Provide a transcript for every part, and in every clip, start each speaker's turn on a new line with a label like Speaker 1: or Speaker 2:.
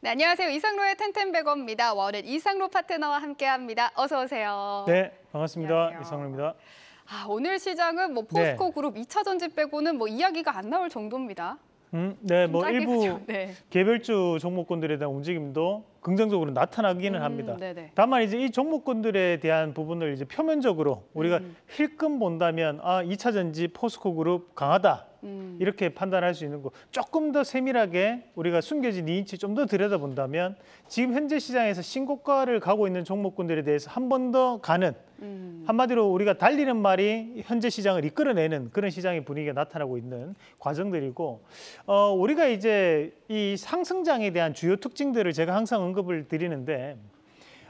Speaker 1: 네, 안녕하세요. 이상로의 텐텐백어입니다. 워은 이상로 파트너와 함께합니다. 어서 오세요. 네,
Speaker 2: 반갑습니다. 안녕하세요. 이상로입니다.
Speaker 1: 아, 오늘 시장은 뭐 포스코 네. 그룹 2차 전지 빼고는 뭐 이야기가 안 나올 정도입니다.
Speaker 2: 음, 네, 뭐 일부 네. 개별주 종목권들에 대한 움직임도 긍정적으로 나타나기는 음, 합니다. 네네. 네. 다만 이제 이 종목권들에 대한 부분을 이제 표면적으로 우리가 음. 힐끔 본다면 아, 이차전지 포스코 그룹 강하다. 음. 이렇게 판단할 수 있는 거 조금 더 세밀하게 우리가 숨겨진 2인치 좀 더 들여다본다면 지금 현재 시장에서 신고가를 가고 있는 종목군들에 대해서 한 번 더 가는 음. 한마디로 우리가 달리는 말이 현재 시장을 이끌어내는 그런 시장의 분위기가 나타나고 있는 과정들이고 어, 우리가 이제 이 상승장에 대한 주요 특징들을 제가 항상 언급을 드리는데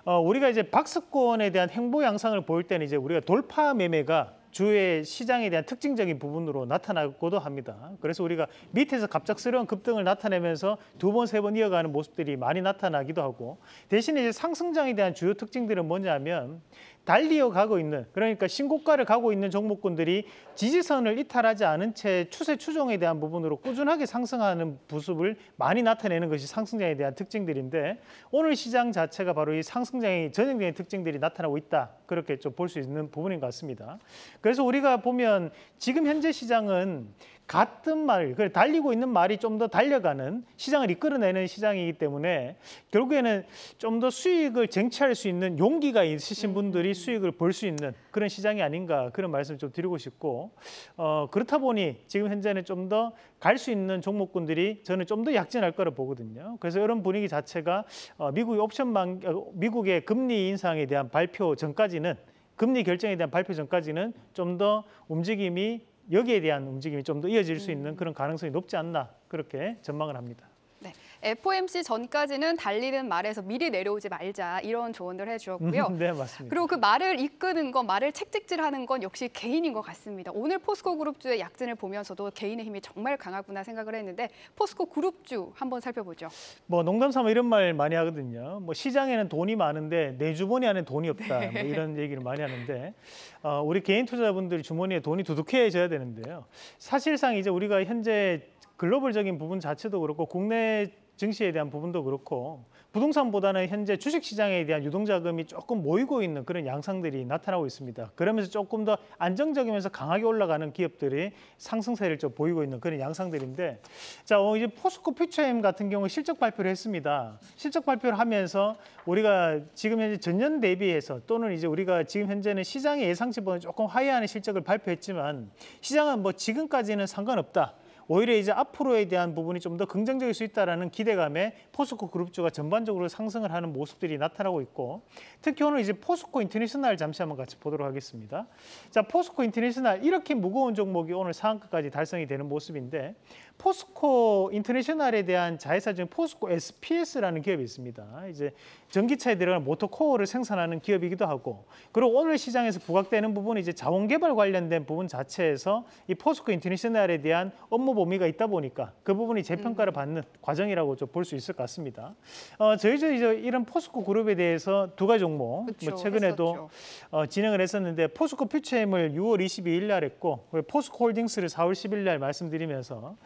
Speaker 2: 어, 우리가 이제 박스권에 대한 행보 양상을 보일 때는 이제 우리가 돌파 매매가 주의 시장에 대한 특징적인 부분으로 나타나고도 합니다. 그래서 우리가 밑에서 갑작스러운 급등을 나타내면서 두 번, 세 번 이어가는 모습들이 많이 나타나기도 하고 대신에 이제 상승장에 대한 주요 특징들은 뭐냐면 달리어 가고 있는 그러니까 신고가를 가고 있는 종목군들이 지지선을 이탈하지 않은 채 추세 추종에 대한 부분으로 꾸준하게 상승하는 부습을 많이 나타내는 것이 상승장에 대한 특징들인데 오늘 시장 자체가 바로 이 상승장의 전형적인 특징들이 나타나고 있다 그렇게 좀 볼 수 있는 부분인 것 같습니다. 그래서 우리가 보면 지금 현재 시장은 같은 말, 그 달리고 있는 말이 좀 더 달려가는 시장을 이끌어내는 시장이기 때문에 결국에는 좀 더 수익을 쟁취할 수 있는 용기가 있으신 분들이 음. 수익을 볼 수 있는 그런 시장이 아닌가 그런 말씀을 좀 드리고 싶고 어, 그렇다 보니 지금 현재는 좀 더 갈 수 있는 종목군들이 저는 좀 더 약진할 거라 보거든요. 그래서 이런 분위기 자체가 어, 미국의 옵션 만 어, 미국의 금리 인상에 대한 발표 전까지는 금리 결정에 대한 발표 전까지는 좀 더 움직임이 여기에 대한 움직임이 좀 더 이어질 수 있는 음. 그런 가능성이 높지 않나 그렇게 전망을 합니다.
Speaker 1: 네, FOMC 전까지는 달리는 말에서 미리 내려오지 말자 이런 조언들 해주었고요. 음,
Speaker 2: 네, 맞습니다. 그리고
Speaker 1: 그 말을 이끄는 건, 말을 책찍질하는 건 역시 개인인 것 같습니다. 오늘 포스코 그룹주의 약진을 보면서도 개인의 힘이 정말 강하구나 생각을 했는데 포스코 그룹주 한번 살펴보죠.
Speaker 2: 뭐 농담 삼아 이런 말 많이 하거든요. 뭐 시장에는 돈이 많은데 내 주머니 안에 돈이 없다 네. 뭐 이런 얘기를 많이 하는데 어, 우리 개인 투자자분들 주머니에 돈이 두둑해져야 되는데요. 사실상 이제 우리가 현재 글로벌적인 부분 자체도 그렇고 국내 증시에 대한 부분도 그렇고 부동산보다는 현재 주식시장에 대한 유동자금이 조금 모이고 있는 그런 양상들이 나타나고 있습니다. 그러면서 조금 더 안정적이면서 강하게 올라가는 기업들이 상승세를 좀 보이고 있는 그런 양상들인데 자 어, 이제 포스코 퓨처엠 같은 경우 실적 발표를 했습니다. 실적 발표를 하면서 우리가 지금 현재 전년 대비해서 또는 이제 우리가 지금 현재는 시장의 예상치보다 조금 하회하는 실적을 발표했지만 시장은 뭐 지금까지는 상관없다. 오히려 이제 앞으로에 대한 부분이 좀 더 긍정적일 수 있다라는 기대감에 포스코 그룹주가 전반적으로 상승을 하는 모습들이 나타나고 있고 특히 오늘 이제 포스코 인터내셔널 잠시 한번 같이 보도록 하겠습니다. 자, 포스코 인터내셔널 이렇게 무거운 종목이 오늘 상한가까지 달성이 되는 모습인데 포스코 인터내셔널에 대한 자회사 중에 포스코 SPS라는 기업이 있습니다. 이제 전기차에 들어가는 모터코어를 생산하는 기업이기도 하고 그리고 오늘 시장에서 부각되는 부분이 이제 자원개발 관련된 부분 자체에서 이 포스코 인터내셔널에 대한 업무 범위가 있다 보니까 그 부분이 재평가를 음. 받는 과정이라고 좀 볼 수 있을 것 같습니다. 어, 저희 저희 이런 포스코 그룹에 대해서 두 가지 종목 뭐 그쵸, 뭐 최근에도 어, 진행을 했었는데 포스코 퓨처엠을 6월 22일 날 했고 포스코 홀딩스를 4월 10일 날 말씀드리면서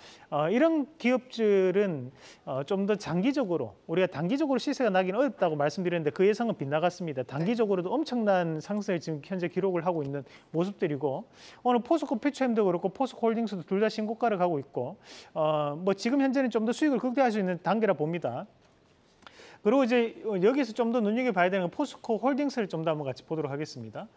Speaker 2: 어, 이런 기업들은 어, 좀 더 장기적으로 우리가 단기적으로 시세가 나기는 어렵다고 말씀드렸는데 그 예상은 빗나갔습니다. 단기적으로도 네. 엄청난 상승을 지금 현재 기록을 하고 있는 모습들이고 오늘 포스코 패치엠도 그렇고 포스코홀딩스도 둘 다 신고가를 가고 있고 어, 뭐 지금 현재는 좀 더 수익을 극대화할 수 있는 단계라 봅니다. 그리고 이제 여기서 좀 더 눈여겨봐야 되는 포스코 홀딩스를 좀 더 한번 같이 보도록 하겠습니다.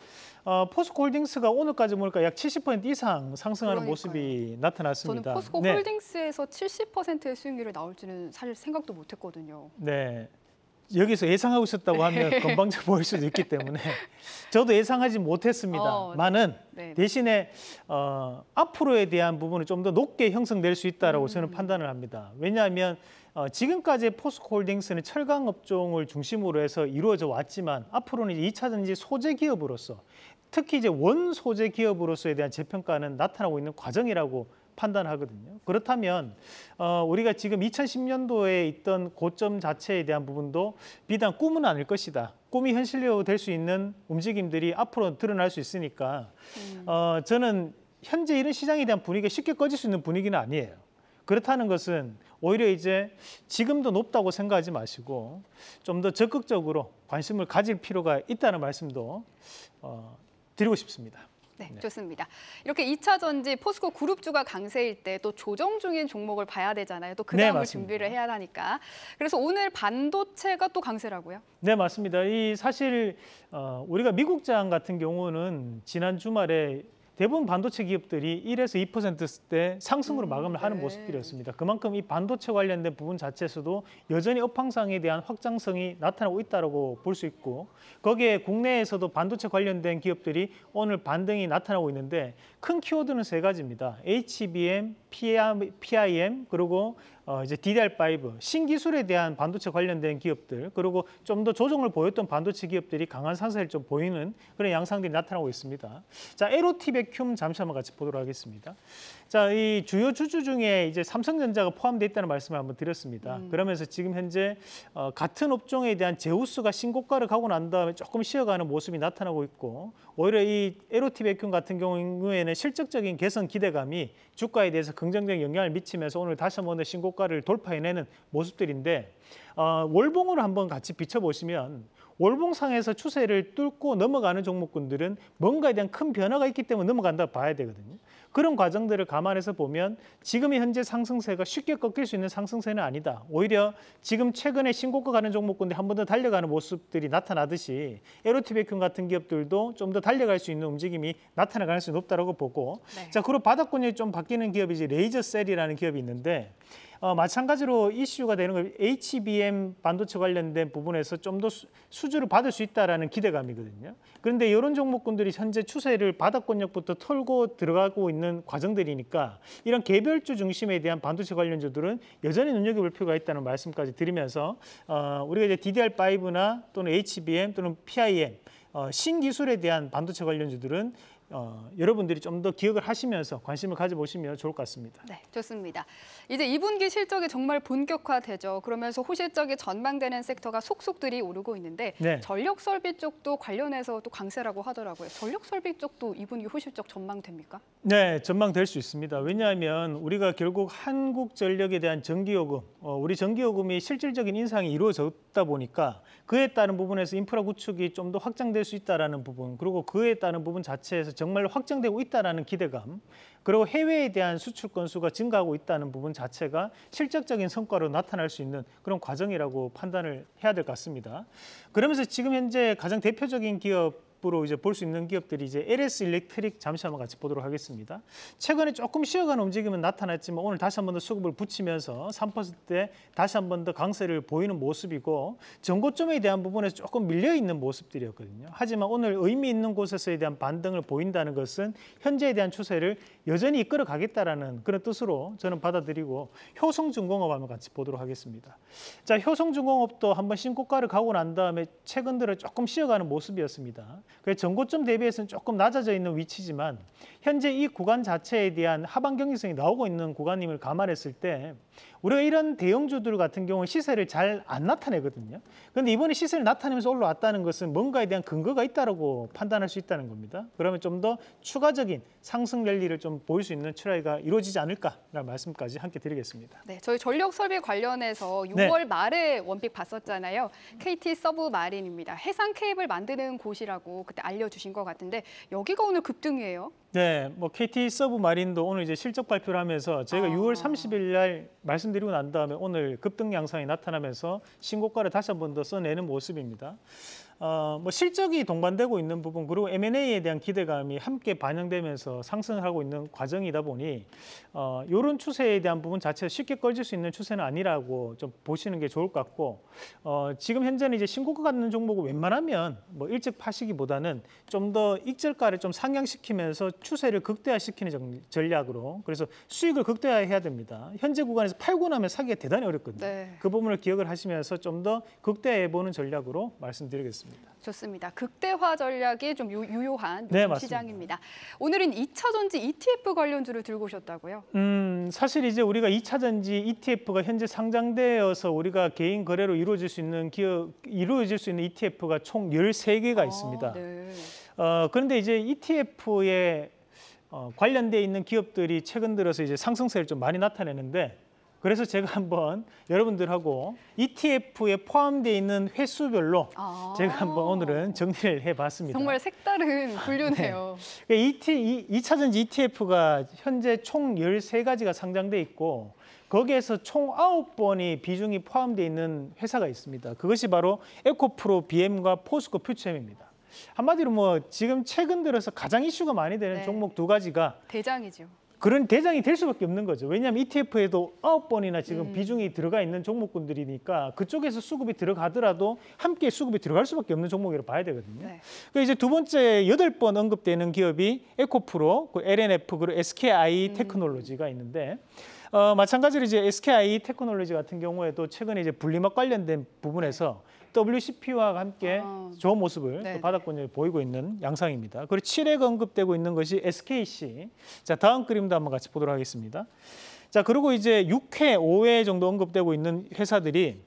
Speaker 2: 어, 포스코 홀딩스가 오늘까지 보니까 약 70% 이상 상승하는 그러니까요. 모습이 나타났습니다. 저는 포스코 네.
Speaker 1: 홀딩스에서 70%의 수익률을 나올지는 사실 생각도 못했거든요.
Speaker 2: 네. 여기서 예상하고 있었다고 하면 건방져 보일 수도 있기 때문에 저도 예상하지 못했습니다만은 어, 네. 네, 네. 대신에 어, 앞으로에 대한 부분을 좀 더 높게 형성될 수 있다라고 음. 저는 판단을 합니다. 왜냐하면 어, 지금까지 포스코홀딩스는 철강 업종을 중심으로 해서 이루어져 왔지만 앞으로는 이차전지 소재 기업으로서 특히 이제 원 소재 기업으로서에 대한 재평가는 나타나고 있는 과정이라고 판단하거든요. 그렇다면 어, 우리가 지금 2010년도에 있던 고점 자체에 대한 부분도 비단 꿈은 아닐 것이다. 꿈이 현실로 될 수 있는 움직임들이 앞으로 드러날 수 있으니까 음. 어, 저는 현재 이런 시장에 대한 분위기가 쉽게 꺼질 수 있는 분위기는 아니에요. 그렇다는 것은 오히려 이제 지금도 높다고 생각하지 마시고 좀 더 적극적으로 관심을 가질 필요가 있다는 말씀도 어, 드리고 싶습니다.
Speaker 1: 네, 네, 좋습니다. 이렇게 2차 전지 포스코 그룹주가 강세일 때 또 조정 중인 종목을 봐야 되잖아요. 또 그다음을 네, 준비를 해야 하니까. 그래서 오늘 반도체가 또 강세라고요?
Speaker 2: 네, 맞습니다. 이 사실 어, 우리가 미국장 같은 경우는 지난 주말에 대부분 반도체 기업들이 1에서 2%대 상승으로 음, 마감을 하는 네. 모습들이었습니다. 그만큼 이 반도체 관련된 부분 자체에서도 여전히 업황상에 대한 확장성이 나타나고 있다고 볼 수 있고 거기에 국내에서도 반도체 관련된 기업들이 오늘 반등이 나타나고 있는데 큰 키워드는 세 가지입니다. HBM, PIM, 그리고 어, 이제 DDR5 신기술에 대한 반도체 관련된 기업들 그리고 좀 더 조정을 보였던 반도체 기업들이 강한 상승을 좀 보이는 그런 양상들이 나타나고 있습니다. 자, 에로티 백큐 잠시 한번 같이 보도록 하겠습니다. 자, 이 주요 주주 중에 이제 삼성전자가 포함되어 있다는 말씀을 한번 드렸습니다. 음. 그러면서 지금 현재 어, 같은 업종에 대한 제우스가 신고가를 가고 난 다음에 조금 쉬어가는 모습이 나타나고 있고 오히려 이에로티백큐 같은 경우에는 실적적인 개선 기대감이 주가에 대해서 긍정적인 영향을 미치면서 오늘 다시 한번 신고가를 돌파해내는 모습들인데 어, 월봉으로 한번 같이 비춰보시면 월봉상에서 추세를 뚫고 넘어가는 종목군들은 뭔가에 대한 큰 변화가 있기 때문에 넘어간다 봐야 되거든요. 그런 과정들을 감안해서 보면 지금의 현재 상승세가 쉽게 꺾일 수 있는 상승세는 아니다. 오히려 지금 최근에 신고가 가는 종목군데 한번 더 달려가는 모습들이 나타나듯이 에로티베큐 같은 기업들도 좀 더 달려갈 수 있는 움직임이 나타날 가능성이 높다고 보고 네. 자 그리고 바닥권이 좀 바뀌는 기업이 이제 레이저셀이라는 기업이 있는데 어, 마찬가지로 이슈가 되는 건 HBM 반도체 관련된 부분에서 좀 더 수주를 받을 수 있다라는 기대감이거든요. 그런데 이런 종목군들이 현재 추세를 바닥권역부터 털고 들어가고 있는 과정들이니까 이런 개별주 중심에 대한 반도체 관련주들은 여전히 눈여겨볼 필요가 있다는 말씀까지 드리면서 어, 우리가 이제 DDR5나 또는 HBM 또는 PIM 어, 신기술에 대한 반도체 관련주들은 어, 여러분들이 좀 더 기억을 하시면서 관심을 가져보시면 좋을 것 같습니다.
Speaker 1: 네, 좋습니다. 이제 2분기 실적이 정말 본격화되죠. 그러면서 호실적이 전망되는 섹터가 속속들이 오르고 있는데 네. 전력 설비 쪽도 관련해서 또 강세라고 하더라고요. 전력 설비 쪽도 2분기 호실적 전망됩니까?
Speaker 2: 네, 전망될 수 있습니다. 왜냐하면 우리가 결국 한국 전력에 대한 전기요금, 어, 우리 전기요금이 실질적인 인상이 이루어졌다 보니까 그에 따른 부분에서 인프라 구축이 좀 더 확장될 수있다라 부분, 그리고 그에 따른 부분 자체에서 정말 확정되고 있다는 기대감 그리고 해외에 대한 수출 건수가 증가하고 있다는 부분 자체가 실적적인 성과로 나타날 수 있는 그런 과정이라고 판단을 해야 될 것 같습니다. 그러면서 지금 현재 가장 대표적인 기업 모으로 이제 볼 수 있는 기업들이 이제 LS 일렉트릭 잠시 한번 같이 보도록 하겠습니다. 최근에 조금 쉬어가는 움직임은 나타났지만 오늘 다시 한번더 수급을 붙이면서 3%대 다시 한번더 강세를 보이는 모습이고 전고점에 대한 부분에서 조금 밀려 있는 모습들이었거든요. 하지만 오늘 의미 있는 곳에서에 대한 반등을 보인다는 것은 현재에 대한 추세를 여전히 이끌어 가겠다라는 그런 뜻으로 저는 받아들이고 효성중공업 한번 같이 보도록 하겠습니다. 자, 효성중공업도 한번 신고가를 가고 난 다음에 최근 들어 조금 쉬어가는 모습이었습니다. 그래서 전고점 대비해서는 조금 낮아져 있는 위치지만 현재 이 구간 자체에 대한 하반 경기성이 나오고 있는 구간임을 감안했을 때 우리가 이런 대형주들 같은 경우는 시세를 잘 안 나타내거든요. 그런데 이번에 시세를 나타내면서 올라왔다는 것은 뭔가에 대한 근거가 있다고 판단할 수 있다는 겁니다. 그러면 좀 더 추가적인 상승 랠리를 좀 보일 수 있는 추라이가 이루어지지 않을까라는 말씀까지 함께 드리겠습니다.
Speaker 1: 네, 저희 전력 설비 관련해서 6월 네. 말에 원픽 봤었잖아요. KT 서브 마린입니다. 해상 케이블 만드는 곳이라고 그때 알려주신 것 같은데 여기가 오늘 급등이에요?
Speaker 2: 네, 뭐 KT 서브 마린도 오늘 이제 실적 발표를 하면서 저희가 아. 6월 30일 날 말씀드리고 난 다음에 오늘 급등 양상이 나타나면서 신고가를 다시 한 번 더 써내는 모습입니다. 어, 뭐 실적이 동반되고 있는 부분 그리고 M&A에 대한 기대감이 함께 반영되면서 상승하고 있는 과정이다 보니 어, 이런 추세에 대한 부분 자체가 쉽게 꺼질 수 있는 추세는 아니라고 좀 보시는 게 좋을 것 같고 어, 지금 현재는 이제 신고가 갖는 종목을 웬만하면 뭐 일찍 파시기보다는 좀 더 익절가를 좀 상향시키면서 추세를 극대화시키는 정, 전략으로 그래서 수익을 극대화해야 됩니다. 현재 구간에서 팔고 나면 사기가 대단히 어렵거든요. 네. 그 부분을 기억을 하시면서 좀 더 극대화해보는 전략으로 말씀드리겠습니다. 있습니다.
Speaker 1: 좋습니다. 극대화 전략이 좀 유, 효한 네, 시장입니다. 오늘은 2차전지 ETF 관련주를 들고 오셨다고요?
Speaker 2: 음, 사실 이제 우리가 2차전지 ETF가 현재 상장되어서 우리가 개인 거래로 이루어질 수 있는 기업 이루어질 수 있는 ETF가 총 13개가 아, 있습니다. 네. 어, 그런데 이제 ETF에 어, 관련돼 있는 기업들이 최근 들어서 이제 상승세를 좀 많이 나타내는데 그래서 제가 한번 여러분들하고 ETF에 포함되어 있는 횟수별로아 제가 한번 오늘은 정리를 해봤습니다.
Speaker 1: 정말 색다른 네. 분류네요.
Speaker 2: 네. 그러니까 ET, 2차전지 ETF가 현재 총 열세 가지가 상장돼 있고 거기에서 총아 번이 비중이 포함되어 있는 회사가 있습니다. 그것이 바로 에코프로, BM과 포스코 퓨처엠입니다. 한마디로 뭐 지금 최근 들어서 가장 이슈가 많이 되는 네. 종목 두 가지가
Speaker 1: 대장이죠.
Speaker 2: 그런 대장이 될 수밖에 없는 거죠. 왜냐하면 ETF에도 아홉 번이나 지금 음. 비중이 들어가 있는 종목군들이니까 그쪽에서 수급이 들어가더라도 함께 수급이 들어갈 수밖에 없는 종목이라고 봐야 되거든요. 네. 그 이제 두 번째 여덟 번 언급되는 기업이 에코프로, 그 LNF, 그리고 SKI 음. 테크놀로지가 있는데 어, 마찬가지로 이제 SKI 테크놀로지 같은 경우에도 최근에 이제 분리막 관련된 부분에서 WCP와 함께 아. 좋은 모습을 네. 바닥권을 보이고 있는 양상입니다. 그리고 7에 언급되고 있는 것이 SKC. 자, 다음 그림도 한번 같이 보도록 하겠습니다. 자, 그리고 이제 6회, 5회 정도 언급되고 있는 회사들이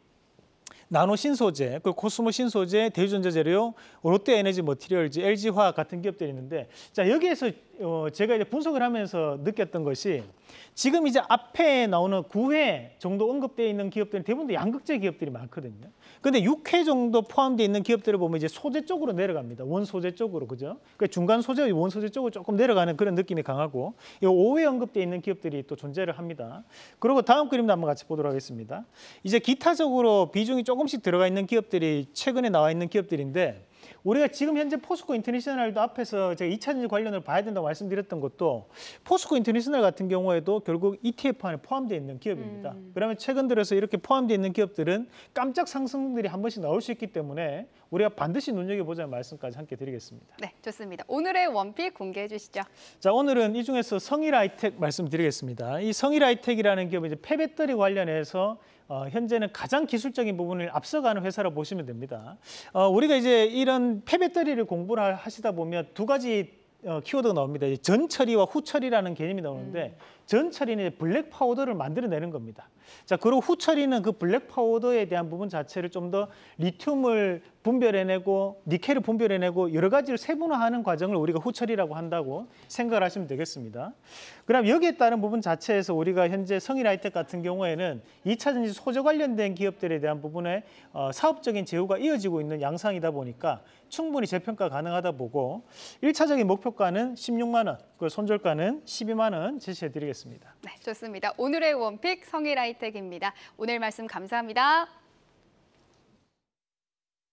Speaker 2: 나노 신소재, 그 코스모 신소재, 대유전자 재료, 롯데 에너지 머티리얼즈, LG 화학 같은 기업들이 있는데 자, 여기에서 어, 제가 이제 분석을 하면서 느꼈던 것이 지금 이제 앞에 나오는 9회 정도 언급되어 있는 기업들은 대부분 양극재 기업들이 많거든요. 근데 6회 정도 포함되어 있는 기업들을 보면 이제 소재 쪽으로 내려갑니다. 원소재 쪽으로, 그죠? 그러니까 중간 소재, 원소재 쪽으로 조금 내려가는 그런 느낌이 강하고 이 5회 언급되어 있는 기업들이 또 존재를 합니다. 그리고 다음 그림도 한번 같이 보도록 하겠습니다. 이제 기타적으로 비중이 조금씩 들어가 있는 기업들이 최근에 나와 있는 기업들인데 우리가 지금 현재 포스코 인터내셔널도 앞에서 제가 2차전지 관련을 봐야 된다고 말씀드렸던 것도 포스코 인터내셔널 같은 경우에도 결국 ETF 안에 포함되어 있는 기업입니다. 음. 그러면 최근 들어서 이렇게 포함되어 있는 기업들은 깜짝 상승들이 한 번씩 나올 수 있기 때문에 우리가 반드시 눈여겨보자는 말씀까지 함께 드리겠습니다.
Speaker 1: 네, 좋습니다. 오늘의 원픽 공개해 주시죠.
Speaker 2: 자, 오늘은 이 중에서 성일 아이텍 말씀드리겠습니다. 이 성일 아이텍이라는 기업은 이제 폐배터리 관련해서 어, 현재는 가장 기술적인 부분을 앞서가는 회사라 고 보시면 됩니다. 어, 우리가 이제 이런 폐배터리를 공부를 하시다 보면 두 가지 어, 키워드가 나옵니다. 전처리와 후처리라는 개념이 나오는데 음. 전처리는 블랙 파우더를 만들어내는 겁니다. 자, 그리고 후처리는 그 블랙 파우더에 대한 부분 자체를 좀 더 리튬을 분별해내고 니켈을 분별해내고 여러 가지를 세분화하는 과정을 우리가 후처리라고 한다고 생각을 하시면 되겠습니다. 그럼 여기에 따른 부분 자체에서 우리가 현재 성인하이텍 같은 경우에는 2차 전지 소재 관련된 기업들에 대한 부분에 어, 사업적인 제휴가 이어지고 있는 양상이다 보니까 충분히 재평가 가능하다 보고 1차적인 목표가는 16만 원, 그 손절가는 12만 원 제시해 드리겠습니다.
Speaker 1: 네, 좋습니다. 오늘의 원픽 성일 아이텍입니다. 오늘 말씀 감사합니다.